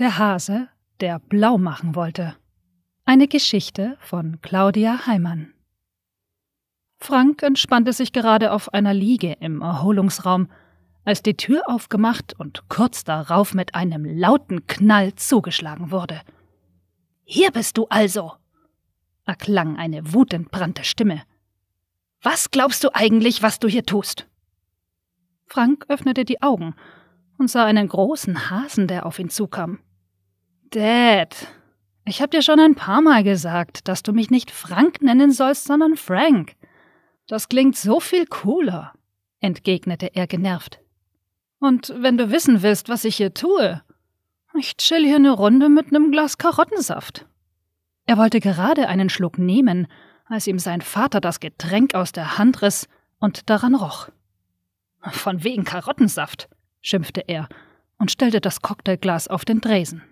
Der Hase, der blau machen wollte. Eine Geschichte von Claudia Heimann. Frank entspannte sich gerade auf einer Liege im Erholungsraum, als die Tür aufgemacht und kurz darauf mit einem lauten Knall zugeschlagen wurde. Hier bist du also! erklang eine wutentbrannte Stimme. Was glaubst du eigentlich, was du hier tust? Frank öffnete die Augen und sah einen großen Hasen, der auf ihn zukam. Dad, ich hab dir schon ein paar Mal gesagt, dass du mich nicht Frank nennen sollst, sondern Frank. Das klingt so viel cooler, entgegnete er genervt. Und wenn du wissen willst, was ich hier tue, ich chill hier ne Runde mit nem Glas Karottensaft. Er wollte gerade einen Schluck nehmen, als ihm sein Vater das Getränk aus der Hand riss und daran roch. Von wegen Karottensaft, schimpfte er und stellte das Cocktailglas auf den Dresen.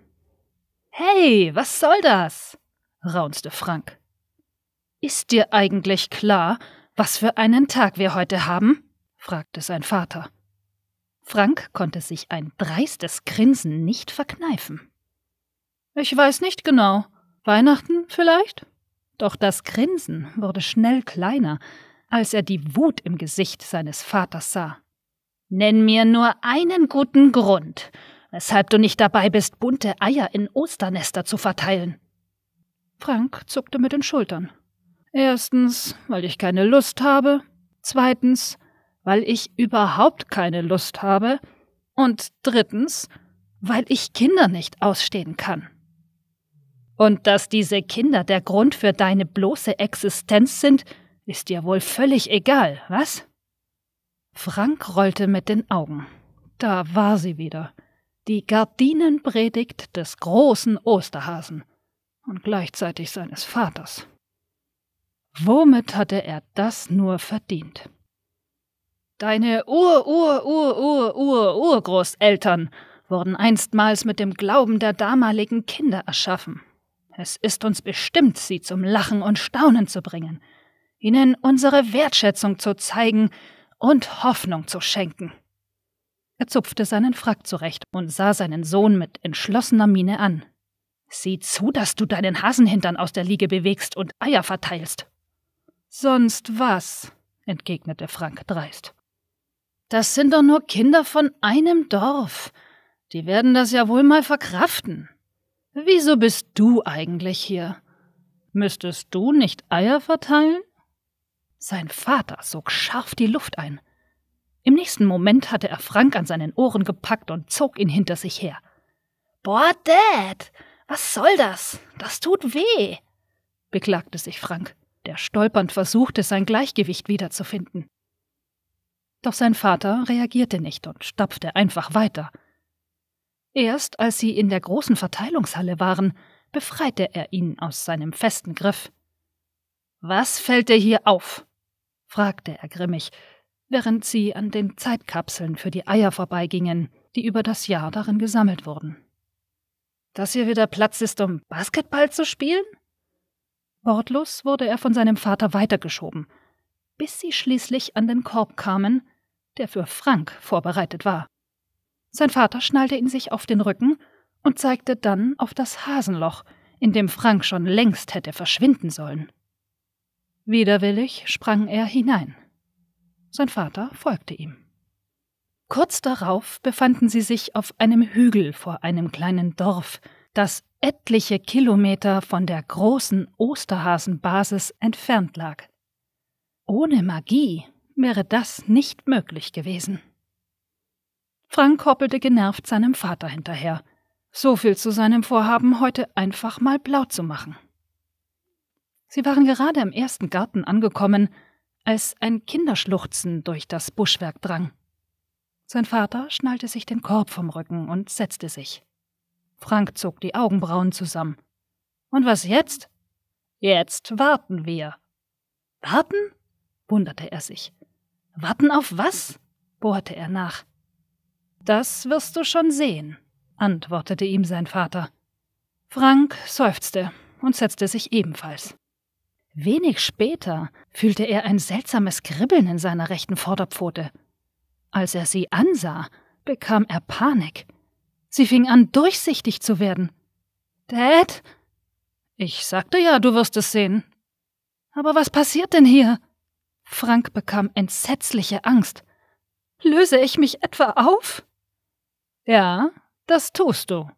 Hey, was soll das? raunzte Frank. Ist dir eigentlich klar, was für einen Tag wir heute haben? fragte sein Vater. Frank konnte sich ein dreistes Grinsen nicht verkneifen. Ich weiß nicht genau. Weihnachten vielleicht? Doch das Grinsen wurde schnell kleiner, als er die Wut im Gesicht seines Vaters sah. Nenn mir nur einen guten Grund, weshalb du nicht dabei bist, bunte Eier in Osternester zu verteilen. Frank zuckte mit den Schultern. Erstens, weil ich keine Lust habe. Zweitens, weil ich überhaupt keine Lust habe. Und drittens, weil ich Kinder nicht ausstehen kann. Und dass diese Kinder der Grund für deine bloße Existenz sind, ist dir wohl völlig egal, was? Frank rollte mit den Augen. Da war sie wieder. Die Gardinenpredigt des großen Osterhasen und gleichzeitig seines Vaters. Womit hatte er das nur verdient? Deine Ur-Ur-Ur-Ur-Ur-Urgroßeltern wurden einstmals mit dem Glauben der damaligen Kinder erschaffen. Es ist uns bestimmt, sie zum Lachen und Staunen zu bringen, ihnen unsere Wertschätzung zu zeigen und Hoffnung zu schenken. Er zupfte seinen Frack zurecht und sah seinen Sohn mit entschlossener Miene an. Sieh zu, dass du deinen Hasenhintern aus der Liege bewegst und Eier verteilst. Sonst was? entgegnete Frank dreist. Das sind doch nur Kinder von einem Dorf. Die werden das ja wohl mal verkraften. Wieso bist du eigentlich hier? Müsstest du nicht Eier verteilen? Sein Vater sog scharf die Luft ein. Im nächsten Moment hatte er Frank an seinen Ohren gepackt und zog ihn hinter sich her. Boah, Dad, was soll das? Das tut weh, beklagte sich Frank, der stolpernd versuchte, sein Gleichgewicht wiederzufinden. Doch sein Vater reagierte nicht und stapfte einfach weiter. Erst als sie in der großen Verteilungshalle waren, befreite er ihn aus seinem festen Griff. Was fällt dir hier auf? fragte er grimmig, während sie an den Zeitkapseln für die Eier vorbeigingen, die über das Jahr darin gesammelt wurden. Dass hier wieder Platz ist, um Basketball zu spielen? Wortlos wurde er von seinem Vater weitergeschoben, bis sie schließlich an den Korb kamen, der für Frank vorbereitet war. Sein Vater schnallte ihn sich auf den Rücken und zeigte dann auf das Hasenloch, in dem Frank schon längst hätte verschwinden sollen. Widerwillig sprang er hinein. Sein Vater folgte ihm. Kurz darauf befanden sie sich auf einem Hügel vor einem kleinen Dorf, das etliche Kilometer von der großen Osterhasenbasis entfernt lag. Ohne Magie wäre das nicht möglich gewesen. Frank hoppelte genervt seinem Vater hinterher. So viel zu seinem Vorhaben, heute einfach mal blau zu machen. Sie waren gerade im ersten Garten angekommen, als ein Kinderschluchzen durch das Buschwerk drang. Sein Vater schnallte sich den Korb vom Rücken und setzte sich. Frank zog die Augenbrauen zusammen. Und was jetzt? Jetzt warten wir. Warten? wunderte er sich. Warten auf was? bohrte er nach. Das wirst du schon sehen, antwortete ihm sein Vater. Frank seufzte und setzte sich ebenfalls. Wenig später fühlte er ein seltsames Kribbeln in seiner rechten Vorderpfote. Als er sie ansah, bekam er Panik. Sie fing an, durchsichtig zu werden. Dad? Ich sagte ja, du wirst es sehen. Aber was passiert denn hier? Frank bekam entsetzliche Angst. Löse ich mich etwa auf? Ja, das tust du,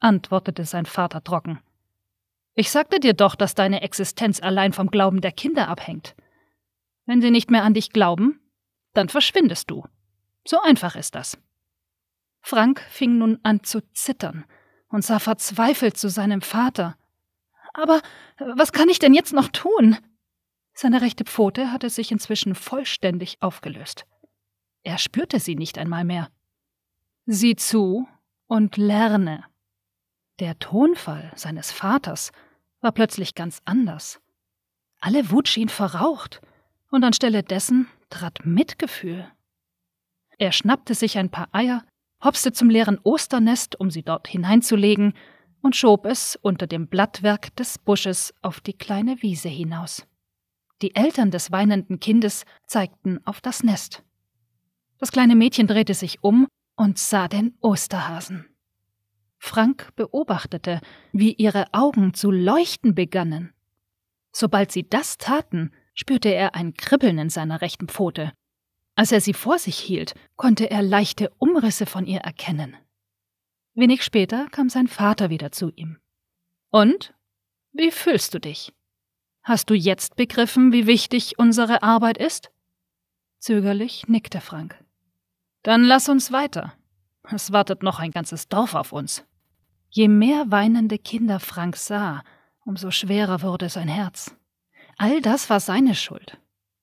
antwortete sein Vater trocken. Ich sagte dir doch, dass deine Existenz allein vom Glauben der Kinder abhängt. Wenn sie nicht mehr an dich glauben, dann verschwindest du. So einfach ist das. Frank fing nun an zu zittern und sah verzweifelt zu seinem Vater. Aber was kann ich denn jetzt noch tun? Seine rechte Pfote hatte sich inzwischen vollständig aufgelöst. Er spürte sie nicht einmal mehr. Sieh zu und lerne. Der Tonfall seines Vaters war plötzlich ganz anders. Alle Wut schien verraucht, und anstelle dessen trat Mitgefühl. Er schnappte sich ein paar Eier, hopste zum leeren Osternest, um sie dort hineinzulegen, und schob es unter dem Blattwerk des Busches auf die kleine Wiese hinaus. Die Eltern des weinenden Kindes zeigten auf das Nest. Das kleine Mädchen drehte sich um und sah den Osterhasen. Frank beobachtete, wie ihre Augen zu leuchten begannen. Sobald sie das taten, spürte er ein Kribbeln in seiner rechten Pfote. Als er sie vor sich hielt, konnte er leichte Umrisse von ihr erkennen. Wenig später kam sein Vater wieder zu ihm. Und? Wie fühlst du dich? Hast du jetzt begriffen, wie wichtig unsere Arbeit ist? Zögerlich nickte Frank. Dann lass uns weiter. Es wartet noch ein ganzes Dorf auf uns. Je mehr weinende Kinder Frank sah, umso schwerer wurde sein Herz. All das war seine Schuld.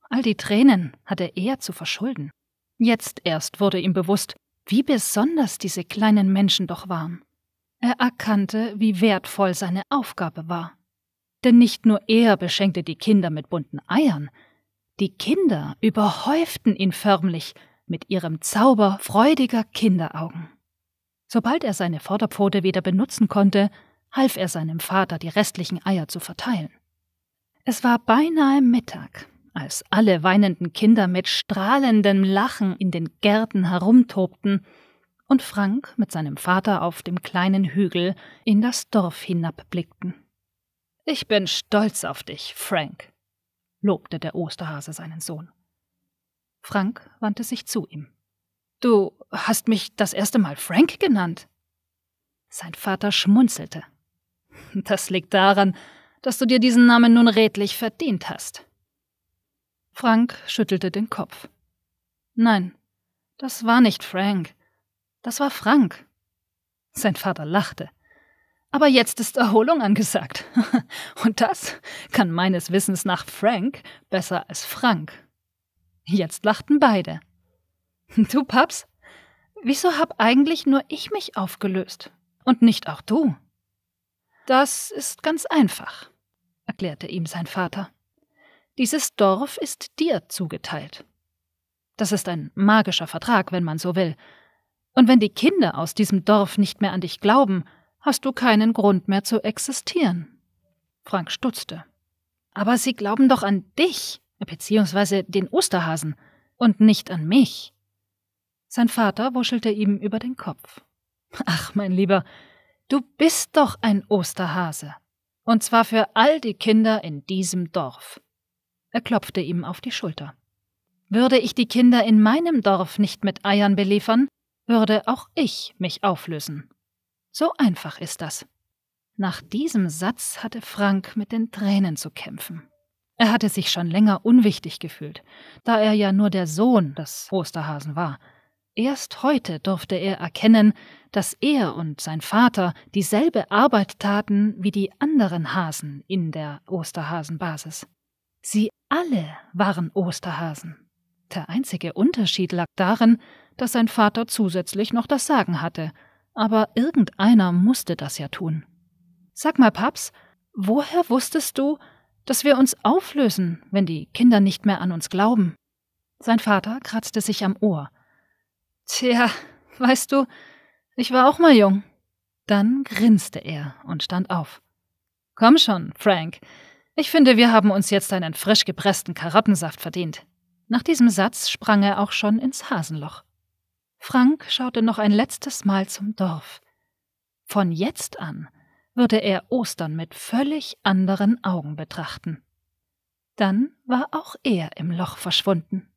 All die Tränen hatte er zu verschulden. Jetzt erst wurde ihm bewusst, wie besonders diese kleinen Menschen doch waren. Er erkannte, wie wertvoll seine Aufgabe war. Denn nicht nur er beschenkte die Kinder mit bunten Eiern, die Kinder überhäuften ihn förmlich mit ihrem Zauber freudiger Kinderaugen. Sobald er seine Vorderpfote wieder benutzen konnte, half er seinem Vater, die restlichen Eier zu verteilen. Es war beinahe Mittag, als alle weinenden Kinder mit strahlendem Lachen in den Gärten herumtobten und Frank mit seinem Vater auf dem kleinen Hügel in das Dorf hinabblickten. Ich bin stolz auf dich, Frank, lobte der Osterhase seinen Sohn. Frank wandte sich zu ihm. Du hast mich das erste Mal Frank genannt. Sein Vater schmunzelte. Das liegt daran, dass du dir diesen Namen nun redlich verdient hast. Frank schüttelte den Kopf. Nein, das war nicht Frank. Das war Frank. Sein Vater lachte. Aber jetzt ist Erholung angesagt. Und das kann meines Wissens nach Frank besser als Frank. Jetzt lachten beide. Du, Paps, wieso hab eigentlich nur ich mich aufgelöst und nicht auch du? Das ist ganz einfach, erklärte ihm sein Vater. Dieses Dorf ist dir zugeteilt. Das ist ein magischer Vertrag, wenn man so will. Und wenn die Kinder aus diesem Dorf nicht mehr an dich glauben, hast du keinen Grund mehr zu existieren. Frank stutzte. Aber sie glauben doch an dich, beziehungsweise den Osterhasen, und nicht an mich. Sein Vater wuschelte ihm über den Kopf. Ach, mein Lieber, du bist doch ein Osterhase. Und zwar für all die Kinder in diesem Dorf. Er klopfte ihm auf die Schulter. Würde ich die Kinder in meinem Dorf nicht mit Eiern beliefern, würde auch ich mich auflösen. So einfach ist das. Nach diesem Satz hatte Frank mit den Tränen zu kämpfen. Er hatte sich schon länger unwichtig gefühlt, da er ja nur der Sohn des Osterhasen war. Erst heute durfte er erkennen, dass er und sein Vater dieselbe Arbeit taten wie die anderen Hasen in der Osterhasenbasis. Sie alle waren Osterhasen. Der einzige Unterschied lag darin, dass sein Vater zusätzlich noch das Sagen hatte, aber irgendeiner musste das ja tun. Sag mal, Paps, woher wusstest du, dass wir uns auflösen, wenn die Kinder nicht mehr an uns glauben? Sein Vater kratzte sich am Ohr, Tja, weißt du, ich war auch mal jung. Dann grinste er und stand auf. Komm schon, Frank. Ich finde, wir haben uns jetzt einen frisch gepressten Karottensaft verdient. Nach diesem Satz sprang er auch schon ins Hasenloch. Frank schaute noch ein letztes Mal zum Dorf. Von jetzt an würde er Ostern mit völlig anderen Augen betrachten. Dann war auch er im Loch verschwunden.